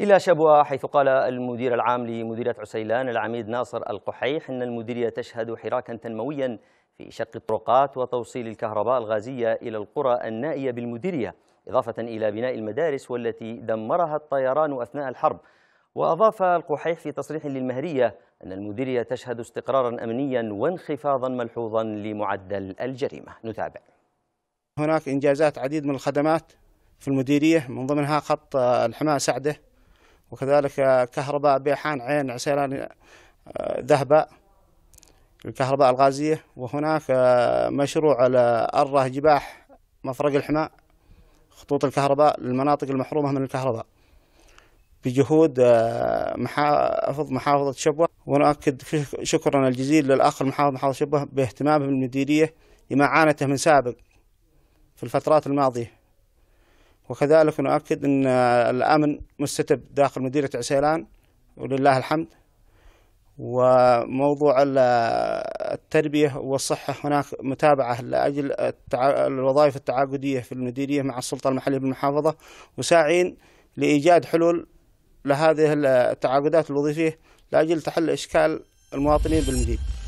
إلى شبوة حيث قال المدير العام لمديرية عسيلان العميد ناصر القحيح أن المديرية تشهد حراكا تنمويا في شق الطرقات وتوصيل الكهرباء الغازية إلى القرى النائية بالمديرية إضافة إلى بناء المدارس والتي دمرها الطيران أثناء الحرب وأضاف القحيح في تصريح للمهرية أن المديرية تشهد استقرارا أمنيا وانخفاضا ملحوظا لمعدل الجريمة نتابع هناك إنجازات عديد من الخدمات في المديرية من ضمنها خط الحماة سعده وكذلك كهرباء بيحان عين عسيران آه، ذهبة الكهرباء الغازية وهناك آه، مشروع أره جباح مفرق الحماء خطوط الكهرباء للمناطق المحرومة من الكهرباء بجهود آه، محافظ محافظة شبوة ونؤكد شكرنا الجزيل للأخ المحافظ محافظة شبوة باهتمامه بالمديرية لما عانته من سابق في الفترات الماضية وكذلك نؤكد أن الأمن مستتب داخل مديرة عسيلان ولله الحمد وموضوع التربية والصحة هناك متابعة لأجل الوظائف التعاقدية في المديرية مع السلطة المحلية بالمحافظة وساعين لإيجاد حلول لهذه التعاقدات الوظيفية لأجل تحل إشكال المواطنين بالمدينة